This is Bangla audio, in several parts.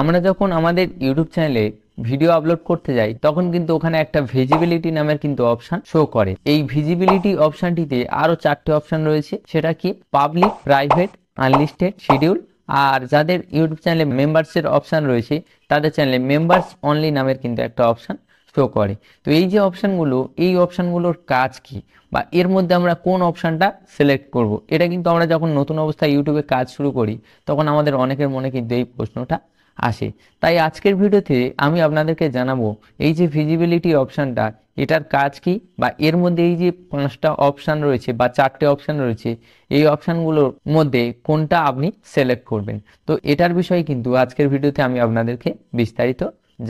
আমরা যখন আমাদের ইউটিউব চ্যানেলে ভিডিও আপলোড করতে যাই তখন কিন্তু ওখানে একটা ভিজিবিলিটি নামের কিন্তু অপশান শো করে এই ভিজিবিলিটি অপশানটিতে আরও চারটে অপশান রয়েছে সেটা কি পাবলিক প্রাইভেট আনলিস্টেড শিডিউল আর যাদের ইউটিউব চ্যানেলে মেম্বার্সের অপশান রয়েছে তাদের চ্যানেলে মেম্বার্স অনলি নামের কিন্তু একটা অপশান শো করে তো এই যে অপশানগুলো এই অপশানগুলোর কাজ কি বা এর মধ্যে আমরা কোন অপশানটা সিলেক্ট করব। এটা কিন্তু আমরা যখন নতুন অবস্থায় ইউটিউবে কাজ শুরু করি তখন আমাদের অনেকের মনে কিন্তু এই প্রশ্নটা আসে তাই আজকের ভিডিওতে আমি আপনাদেরকে জানাবো এই যে ভিজিবিলিটি অপশানটা এটার কাজ কি বা এর মধ্যে এই যে পাঁচটা অপশান রয়েছে বা চারটে অপশান রয়েছে এই অপশানগুলোর মধ্যে কোনটা আপনি সিলেক্ট করবেন তো এটার বিষয়ে কিন্তু আজকের ভিডিওতে আমি আপনাদেরকে বিস্তারিত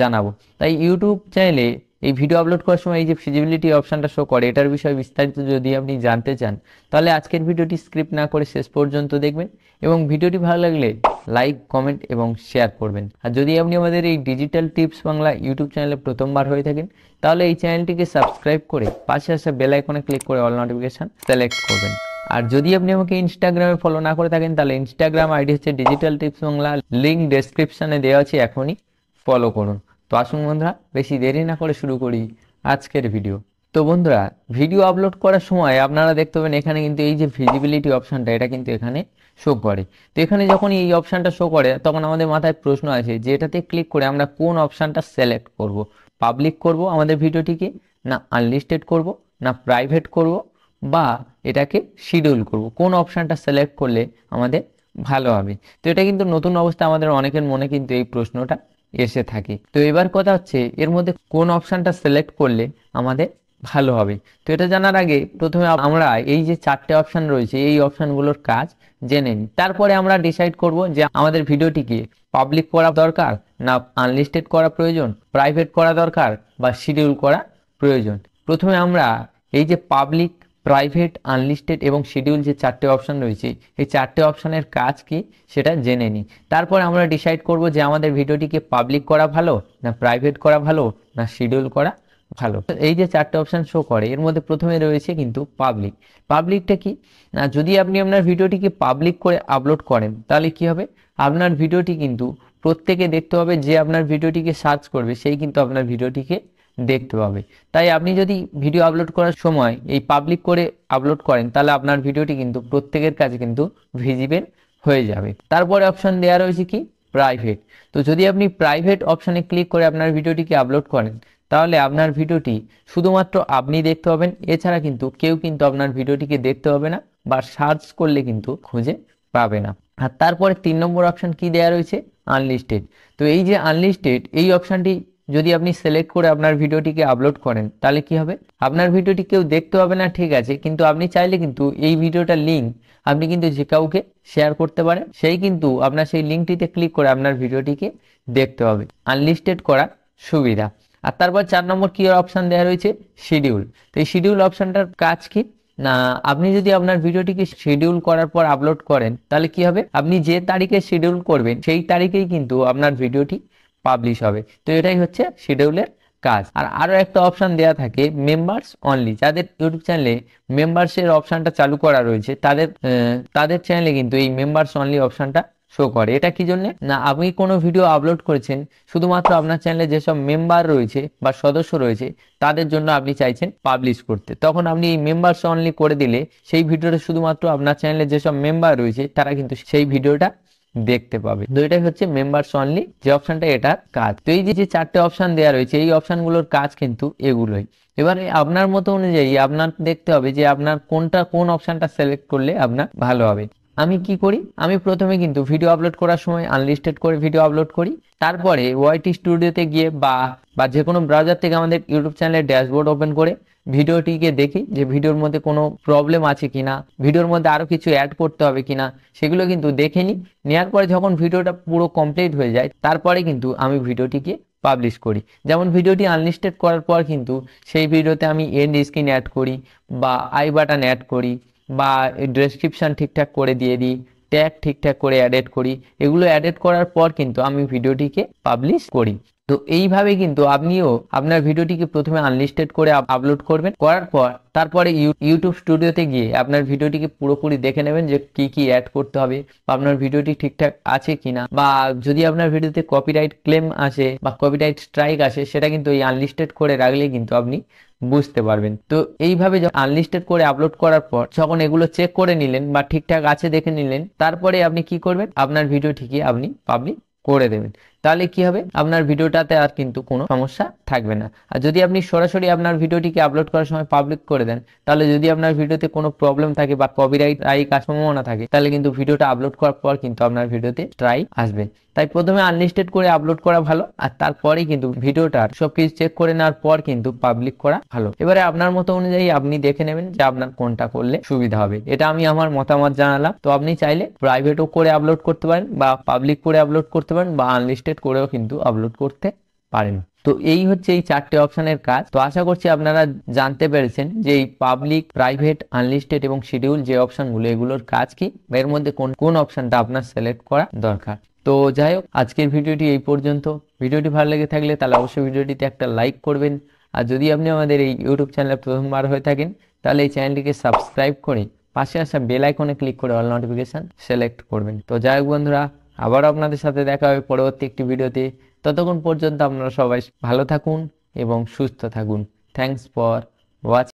জানাবো তাই ইউটিউব চ্যানেলে এই ভিডিও আপলোড করার সময় এই যে ফিজিবিলিটি অপশানটা শো করে এটার বিষয়ে বিস্তারিত যদি আপনি জানতে চান তাহলে আজকের ভিডিওটি স্ক্রিপ্ট না করে শেষ পর্যন্ত দেখবেন এবং ভিডিওটি ভালো লাগলে লাইক কমেন্ট এবং শেয়ার করবেন আর যদি আপনি আমাদের এই ডিজিটাল টিপস বাংলা ইউটিউব চ্যানেলে প্রথমবার হয়ে থাকেন তাহলে এই চ্যানেলটিকে সাবস্ক্রাইব করে পাশে আসা বেল আইকনে ক্লিক করে অল নোটিফিকেশান সিলেক্ট করবেন আর যদি আপনি আমাকে ইনস্টাগ্রামে ফলো না করে থাকেন তাহলে ইনস্টাগ্রাম আইডি হচ্ছে ডিজিটাল টিপস বাংলা লিঙ্ক ডেসক্রিপশানে দেওয়া আছে এখনই ফলো করুন তো আসুন বন্ধুরা বেশি দেরি না করে শুরু করি আজকের ভিডিও তো বন্ধুরা ভিডিও আপলোড করার সময় আপনারা দেখতে পাবেন এখানে কিন্তু এই যে ভিজিবিলিটি অপশানটা এটা কিন্তু এখানে শো করে তো এখানে যখন এই অপশানটা শো করে তখন আমাদের মাথায় প্রশ্ন আছে যে এটাতে ক্লিক করে আমরা কোন অপশানটা সিলেক্ট করব। পাবলিক করব আমাদের ভিডিওটিকে না আনলিস্টেড করব না প্রাইভেট করব বা এটাকে শিডিউল করব কোন অপশানটা সিলেক্ট করলে আমাদের ভালো হবে তো এটা কিন্তু নতুন অবস্থা আমাদের অনেকের মনে কিন্তু এই প্রশ্নটা এসে থাকে তো এবার কথা হচ্ছে এর মধ্যে কোন অপশানটা সিলেক্ট করলে আমাদের ভালো হবে তো এটা জানার আগে প্রথমে আমরা এই যে চারটে অপশান রয়েছে এই অপশানগুলোর কাজ জেনে নিই তারপরে আমরা ডিসাইড করব যে আমাদের ভিডিওটিকে পাবলিক করা দরকার না আনলিস্টেড করা প্রয়োজন প্রাইভেট করা দরকার বা শিডিউল করা প্রয়োজন প্রথমে আমরা এই যে পাবলিক প্রাইভেট আনলিস্টেড এবং শিডিউল যে চারটে অপশান রয়েছে এই চারটে অপশানের কাজ কি সেটা জেনে নিই তারপর আমরা ডিসাইড করব যে আমাদের ভিডিওটিকে পাবলিক করা ভালো না প্রাইভেট করা ভালো না শিডিউল করা ভালো এই যে চারটে অপশান শো করে এর মধ্যে প্রথমে রয়েছে কিন্তু পাবলিক পাবলিকটা কি না যদি আপনি আপনার ভিডিওটিকে পাবলিক করে আপলোড করেন তাহলে কি হবে আপনার ভিডিওটি কিন্তু প্রত্যেকে দেখতে হবে যে আপনার ভিডিওটিকে সার্চ করবে সেই কিন্তু আপনার ভিডিওটিকে দেখতে পাবে তাই আপনি যদি ভিডিও আপলোড করার সময় এই পাবলিক করে আপলোড করেন তাহলে আপনার ভিডিওটি কিন্তু প্রত্যেকের কাছে কিন্তু ভিজিবেল হয়ে যাবে তারপরে অপশন দেওয়া রয়েছে কি প্রাইভেট তো যদি আপনি প্রাইভেট অপশানে ক্লিক করে আপনার ভিডিওটিকে আপলোড করেন তাহলে আপনার ভিডিওটি শুধুমাত্র আপনি দেখতে পাবেন এছাড়া কিন্তু কেউ কিন্তু আপনার ভিডিওটিকে দেখতে পাবে না বা সার্চ করলে কিন্তু খুঁজে পাবে না আর তারপরে তিন নম্বর অপশান কি দেওয়া রয়েছে আনলিস্টেড তো এই যে আনলিস্টেড এই অপশানটি যদি আপনি সিলেক্ট করে আপনার ভিডিওটিকে আপলোড করেন তাহলে কি হবে আপনার ভিডিওটি কেউ দেখতে হবে না ঠিক আছে কিন্তু আপনি চাইলে কিন্তু এই ভিডিওটার লিঙ্ক আপনি কিন্তু যে কাউকে শেয়ার করতে পারেন সেই কিন্তু আপনার সেই লিঙ্কটিতে ক্লিক করে আপনার ভিডিওটিকে দেখতে হবে আনলিস্টেড করা সুবিধা আর তারপর চার নম্বর কি অপশান দেওয়া রয়েছে শিডিউল তো এই শিডিউল অপশানটার কাজ কি না আপনি যদি আপনার ভিডিওটিকে শিডিউল করার পর আপলোড করেন তাহলে কি হবে আপনি যে তারিখে শিডিউল করবেন সেই তারিখেই কিন্তু আপনার ভিডিওটি পাবলিশ হবে তো এটাই হচ্ছে শিডিউলের কাজ আর আরও একটা অপশান দেয়া থাকে মেম্বার্স অনলি যাদের ইউটিউব চ্যানেলে মেম্বার্সের অপশানটা চালু করা রয়েছে তাদের তাদের চ্যানেলে কিন্তু এই মেম্বার্স অনলি অপশানটা শো করে এটা কি জন্য না আপনি কোনো ভিডিও আপলোড করেছেন শুধুমাত্র আপনার চ্যানেলে যেসব মেম্বার রয়েছে বা সদস্য রয়েছে তাদের জন্য আপনি চাইছেন পাবলিশ করতে তখন আপনি এই মেম্বারস অনলি করে দিলে সেই ভিডিওটা শুধুমাত্র আপনার চ্যানেলে যেসব মেম্বার রয়েছে তারা কিন্তু সেই ভিডিওটা দেখতে পাবে দুইটাই হচ্ছে মেম্বার্স অনলি যে অপশনটা এটার কাজ তো এই যে চারটে অপশন দেওয়া রয়েছে এই অপশনগুলোর কাজ কিন্তু এগুলোই এবার আপনার মতো অনুযায়ী আপনার দেখতে হবে যে আপনার কোনটা কোন অপশনটা সিলেক্ট করলে আপনার ভালো হবে আমি কি করি আমি প্রথমে কিন্তু ভিডিও আপলোড করার সময় আনলিস্টেড করে ভিডিও আপলোড করি তারপরে ওয়াইটি স্টুডিওতে গিয়ে বা বা যে কোনো ব্রাউজার থেকে আমাদের ইউটিউব চ্যানেলের ড্যাশবোর্ড ওপেন করে ভিডিওটিকে দেখি যে ভিডিওর মধ্যে কোনো প্রবলেম আছে কি না ভিডিওর মধ্যে আরও কিছু অ্যাড করতে হবে কি না সেগুলো কিন্তু দেখে নিই নেওয়ার পরে যখন ভিডিওটা পুরো কমপ্লিট হয়ে যায় তারপরে কিন্তু আমি ভিডিওটিকে পাবলিশ করি যেমন ভিডিওটি আনলিস্টেড করার পর কিন্তু সেই ভিডিওতে আমি এন্ড স্ক্রিন অ্যাড করি বা আই বাটন অ্যাড করি বা ডেসক্রিপশান ঠিকঠাক করে দিয়ে দিই ট্যাগ ঠিকঠাক করে অ্যাডেড করি এগুলো অ্যাডেড করার পর কিন্তু আমি ভিডিওটিকে পাবলিশ করি তো এইভাবে কিন্তু আপনিও আপনার ভিডিওটিকে প্রথমে আনলিস্টেড করে আপলোড করবেন করার পর তারপরে ইউটিউব স্টুডিওতে গিয়ে আপনার ভিডিওটিকে পুরোপুরি দেখে নেবেন যে কি কি অ্যাড করতে হবে বা আপনার ভিডিওটি ঠিকঠাক আছে কিনা বা যদি আপনার ভিডিওতে কপিরাইট ক্লেম আছে বা কপিরাইট স্ট্রাইক আসে সেটা কিন্তু এই আনলিস্টেড করে রাখলে কিন্তু আপনি বুঝতে পারবেন তো এইভাবে যখন আনলিস্টেড করে আপলোড করার পর যখন এগুলো চেক করে নিলেন বা ঠিকঠাক আছে দেখে নিলেন তারপরে আপনি কি করবেন আপনার ভিডিওটিকে আপনি পাবলিক করে দেবেন তাহলে কি হবে আপনার ভিডিওটাতে আর কিন্তু কোনো সমস্যা থাকবে না আর যদি আপনি সরাসরি আপনার ভিডিওটিকে আপলোড করার সময় পাবলিক করে দেন তাহলে যদি আপনার ভিডিওতে কোনো প্রবলেম থাকে বা কপিরাইট রাইট সম্ভাবনা থাকে তাহলে কিন্তু ভিডিওটা আপলোড করার পর কিন্তু আপনার ভিডিওতে ট্রাই আসবে তাই প্রথমে আনলিস্টেড করে আপলোড করা ভালো আর তারপরেই কিন্তু ভিডিওটার সবকিছু চেক করে নেওয়ার পর কিন্তু পাবলিক করা ভালো এবারে আপনার মতো অনুযায়ী আপনি দেখে নেবেন যে আপনার কোনটা করলে সুবিধা হবে এটা আমি আমার মতামত জানালাম তো আপনি চাইলে প্রাইভেটও করে আপলোড করতে পারেন বা পাবলিক করে আপলোড করতে পারেন বা আনলিস্টেড সেট করেও কিন্তু আপলোড করতে পারেন তো এই হচ্ছে এই চারটে অপশনের কাজ তো আশা করছি আপনারা জানতে পেরেছেন যে এই পাবলিক প্রাইভেট আনলিস্টেড এবং শিডিউল যে অপশনগুলো এগুলোর কাজ কি এর মধ্যে কোন কোন অপশনটা আপনার সিলেক্ট করা দরকার তো যাই হোক আজকের ভিডিওটি এই পর্যন্ত ভিডিওটি ভালো লেগে থাকলে তাহলে অবশ্যই ভিডিওটিতে একটা লাইক করবেন আর যদি আপনি আমাদের এই ইউটিউব চ্যানেলে প্রথমবার হয়ে থাকেন তাহলে এই চ্যানেলটিকে সাবস্ক্রাইব করে পাশে আসা বেল আইকনে ক্লিক করে অল নোটিফিকেশান সিলেক্ট করবেন তো যাই হোক বন্ধুরা আবার আপনাদের সাথে দেখা হবে পরবর্তী একটি ভিডিওতে ততক্ষণ পর্যন্ত আপনারা সবাই ভালো থাকুন এবং সুস্থ থাকুন থ্যাংকস ফর ওয়াচিং